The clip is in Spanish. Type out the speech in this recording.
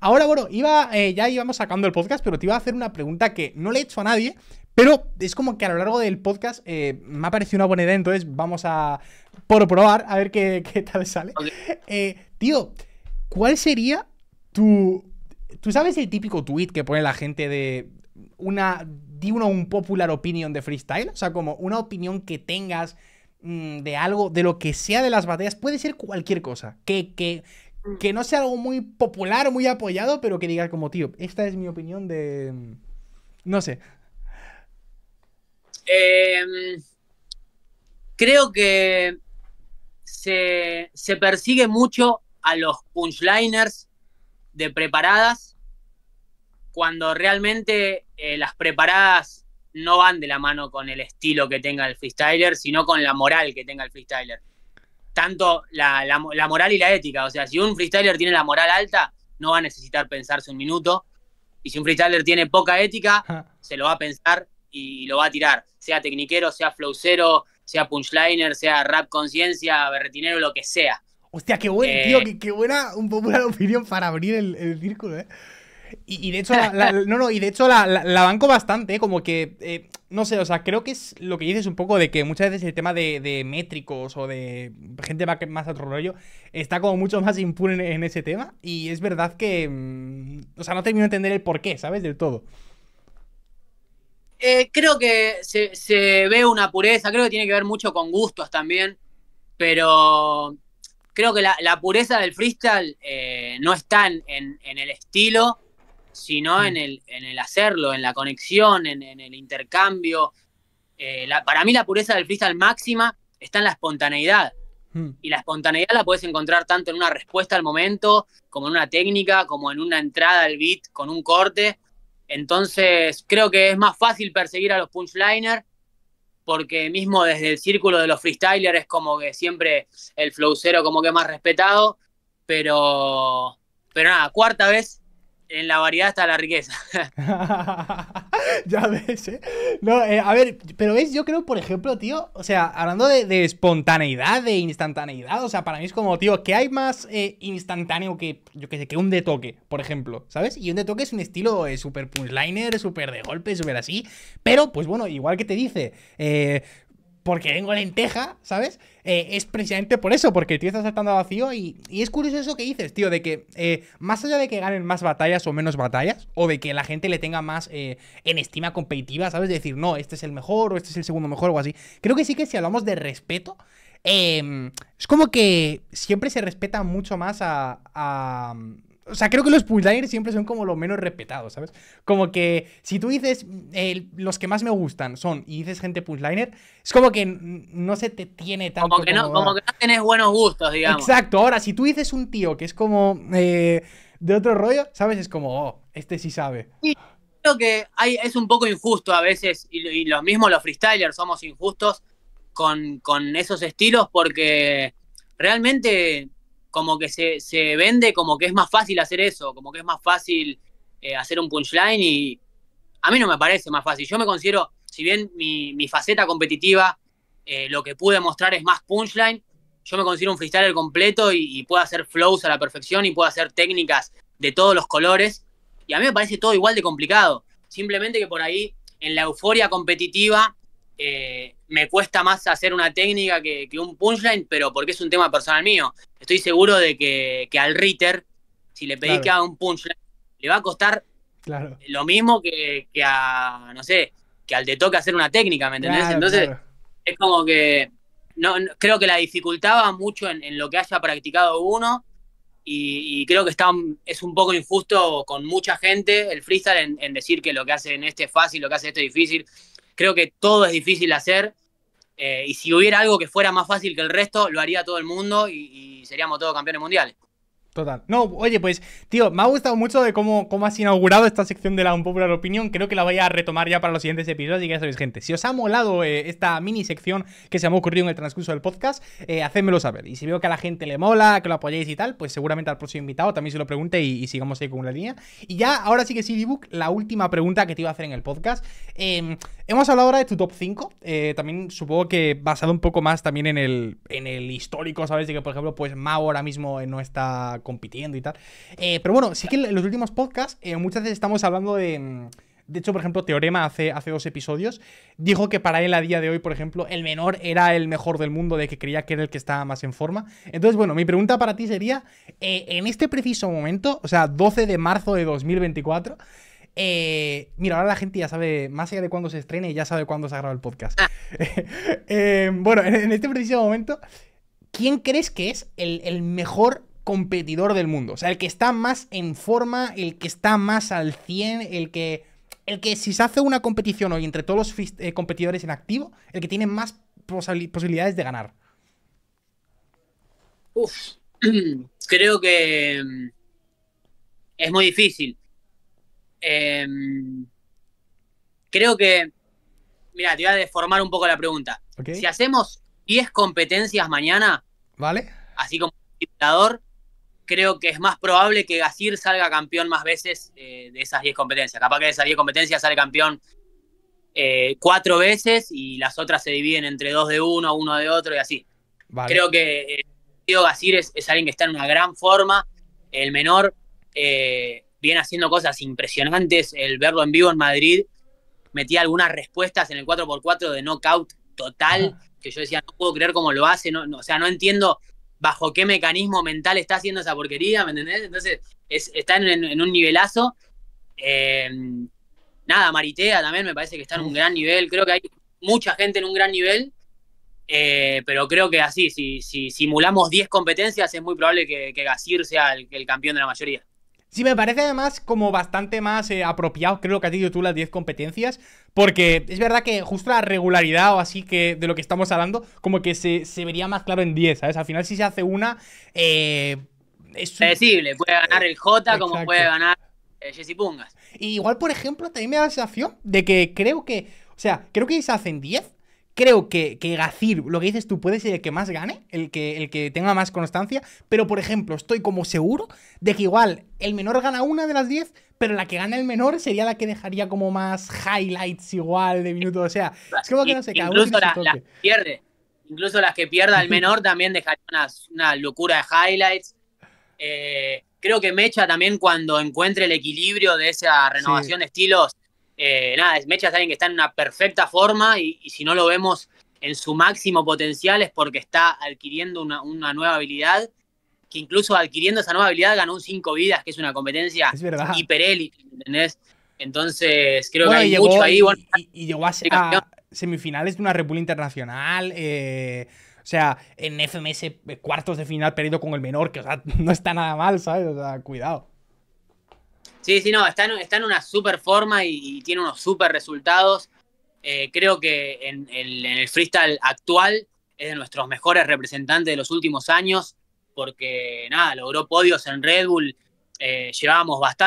Ahora, bueno, iba, eh, ya íbamos sacando el podcast, pero te iba a hacer una pregunta que no le he hecho a nadie, pero es como que a lo largo del podcast eh, me ha parecido una buena idea, entonces vamos a por probar, a ver qué, tal sale. Eh, tío, ¿cuál sería tu... Tú sabes el típico tweet que pone la gente de una... Di una un popular opinion de freestyle, o sea, como una opinión que tengas mm, de algo, de lo que sea de las batallas, puede ser cualquier cosa, que, que, Mm. que no sea algo muy popular, muy apoyado, pero que diga como, tío, esta es mi opinión de... Mm, no sé. Em, creo que se, persigue mucho a los punchliners de preparadas cuando realmente eh, las preparadas no van de la mano con el estilo que tenga el freestyler, sino con la moral que tenga el freestyler tanto la, moral y la ética. O sea, si un freestyler tiene la moral alta, no va a necesitar pensarse un minuto. Y si un freestyler tiene poca ética, se lo va a pensar y lo va a tirar. Sea tecniquero, sea flowcero, sea punchliner, sea rap conciencia, berretinero, lo que sea. Hostia, qué buen, tío, eh, qué, buena un popular opinión para abrir el, círculo, ¿eh? Y, de hecho, la, no, no, y de hecho la, banco bastante, eh, como que eh, no sé, o sea, creo que es lo que dices un poco de que muchas veces el tema de, métricos o de gente más, más a otro rollo está como mucho más impune en, ese tema. Y es verdad que. Mm, o sea, no termino de entender el porqué, ¿sabes? Del todo. Eh, creo que se, se, ve una pureza, creo que tiene que ver mucho con gustos también, pero creo que la, la pureza del freestyle eh, no está en, en el estilo, sino mm. en el, hacerlo, en la conexión, en, el intercambio. Eh, para mí la pureza del freestyle máxima está en la espontaneidad. Mm. Y la espontaneidad la puedes encontrar tanto en una respuesta al momento, como en una técnica, como en una entrada al beat con un corte. Entonces creo que es más fácil perseguir a los punchliners porque mismo desde el círculo de los freestylers es como que siempre el flowcero como que más respetado, pero, pero nada, cuarta vez en la variedad está la riqueza. ya ves, ¿eh? No, eh, a ver, pero es, yo creo, por ejemplo, tío, o sea, hablando de, espontaneidad, de instantaneidad, o sea, para mí es como, tío, ¿qué hay más eh, instantáneo que, yo qué sé, que un de toque, por ejemplo, ¿sabes? Y un de toque es un estilo eh, súper punchliner, súper de golpe, súper así, pero, pues bueno, igual que te dice, eh, porque vengo lenteja, ¿sabes? Eh, es precisamente por eso, porque el tío está saltando a vacío y, es curioso eso que dices, tío, de que eh, más allá de que ganen más batallas o menos batallas, o de que la gente le tenga más eh, en estima competitiva, ¿sabes? De decir, no, este es el mejor o este es el segundo mejor o así. Creo que sí que si hablamos de respeto, em, es como que siempre se respeta mucho más a o sea, creo que los pull siempre son como lo menos respetados, ¿sabes? Como que si tú dices los que más me gustan son y dices gente pull es como que no se te tiene tanto. Como que, no, como, que no tienes buenos gustos, digamos. Exacto. Ahora, si tú dices un tío que es como eh, de otro rollo, ¿sabes? Es como, oh, este sí sabe. Sí, creo que hay, es un poco injusto a veces, y, lo mismo los freestylers somos injustos con, con esos estilos porque realmente como que se, vende como que es más fácil hacer eso, como que es más fácil eh, hacer un punchline y a mí no me parece más fácil. Yo me considero, si bien mi, faceta competitiva, eh, lo que pude mostrar es más punchline, yo me considero un freestyler completo y puedo hacer flows a la perfección y puedo hacer técnicas de todos los colores. Y a mí me parece todo igual de complicado. Simplemente que por ahí, en la euforia competitiva, eh, me cuesta más hacer una técnica que, un punchline, pero porque es un tema personal mío. Estoy seguro de que, al Ritter, si le pedís que haga un punchline, le va a costar lo mismo que, a, no sé, que al de toque hacer una técnica, ¿me entendés? Entonces, es como que no, creo que la dificultaba mucho en, lo que haya practicado uno. Y, creo que está, es un poco injusto con mucha gente el freestyle en, decir que lo que hace en este es fácil, lo que hace este es difícil Creo que todo es difícil hacer eh, y si hubiera algo que fuera más fácil que el resto, lo haría todo el mundo y seríamos todos campeones mundiales. Total. No, oye, pues, tío, me ha gustado mucho de cómo, cómo has inaugurado esta sección de la Unpopular Opinion. Creo que la voy a retomar ya para los siguientes episodios. y ya sabéis, gente, si os ha molado eh, esta mini sección que se me ha ocurrido en el transcurso del podcast, eh, hacedmelo saber. Y si veo que a la gente le mola, que lo apoyéis y tal, pues seguramente al próximo invitado también se lo pregunte y, sigamos ahí con la línea. Y ya, ahora sí que sí, Dibook, la última pregunta que te iba a hacer en el podcast. Em, hemos hablado ahora de tu top 5. Eh, también supongo que basado un poco más también en el, en el histórico, ¿sabes? De que, por ejemplo, pues Mao ahora mismo no está compitiendo y tal. Eh, pero bueno, sí que en los últimos podcasts eh, muchas veces estamos hablando de... Mm, de hecho, por ejemplo, Teorema hace, hace dos episodios dijo que para él a día de hoy, por ejemplo, el menor era el mejor del mundo, de que creía que era el que estaba más en forma. Entonces, bueno, mi pregunta para ti sería, eh, en este preciso momento, o sea, 12 de marzo de 2024, eh, mira, ahora la gente ya sabe, más allá de cuándo se estrene, ya sabe cuándo se ha grabado el podcast. Ah. bueno, en, este preciso momento, ¿quién crees que es el, el mejor competidor del mundo. O sea, el que está más en forma, el que está más al 100, el que... El que si se hace una competición hoy entre todos los eh, competidores en activo, el que tiene más posibilidades de ganar. Uf, creo que mm, es muy difícil. Em, creo que. Mira, te voy a deformar un poco la pregunta. Si hacemos 10 competencias mañana, ¿vale? Así como simulador, creo que es más probable que Gasir salga campeón más veces eh, de esas 10 competencias. Capaz que de esas 10 competencias sale campeón eh, cuatro veces y las otras se dividen entre dos de uno, uno de otro y así. Creo que Tío eh, Gasir es, alguien que está en una gran forma. El menor viene haciendo cosas impresionantes. El verlo en vivo en Madrid metía algunas respuestas en el 4x4 de knockout total, que yo decía, no puedo creer cómo lo hace. o sea, no entiendo bajo qué mecanismo mental está haciendo esa porquería, ¿me entendés? Entonces, está en, un nivelazo. Eh, nada, Maritea también me parece que está en un gran nivel. Creo que hay mucha gente en un gran nivel. Eh, pero creo que así, si, simulamos 10 competencias, es muy probable que, que Gasir sea el campeón de la mayoría. Sí, me parece además como bastante más eh, apropiado, creo que has dicho tú las 10 competencias, porque es verdad que justo la regularidad o así que de lo que estamos hablando, como que se, vería más claro en 10, ¿sabes? Al final si se hace una, eh, es predecible, puede ganar el J como puede ganar eh, Jesse Pungas. Y igual, por ejemplo, también me da la sensación de que creo que, o sea, creo que se hacen 10, creo que, que Gacir, lo que dices tú, puede ser el que más gane, el que, el que tenga más constancia, pero por ejemplo, estoy como seguro de que igual el menor gana una de las 10, pero la que gana el menor sería la que dejaría como más highlights igual de minutos, o sea, es como que no sé, Incluso las que pierde, incluso las que pierda el menor también dejaría una, locura de highlights. Eh, creo que Mecha también cuando encuentre el equilibrio de esa renovación de estilos, eh, nada, Mecha es alguien que está en una perfecta forma y, si no lo vemos en su máximo potencial es porque está adquiriendo una, nueva habilidad, que incluso adquiriendo esa nueva habilidad ganó un 5 vidas, que es una competencia es hiper ¿entendés? Entonces creo que hay mucho ahí. y, llegó a, semifinales de una República Internacional, eh, o sea, en FMS eh, cuartos de final perdido con el menor, que no está nada mal, ¿sabes? O sea, cuidado. Sí, sí, no, está en, una super forma y, tiene unos super resultados. Eh, creo que en, el freestyle actual es de nuestros mejores representantes de los últimos años, porque nada, logró podios en Red Bull, eh, llevábamos bastante.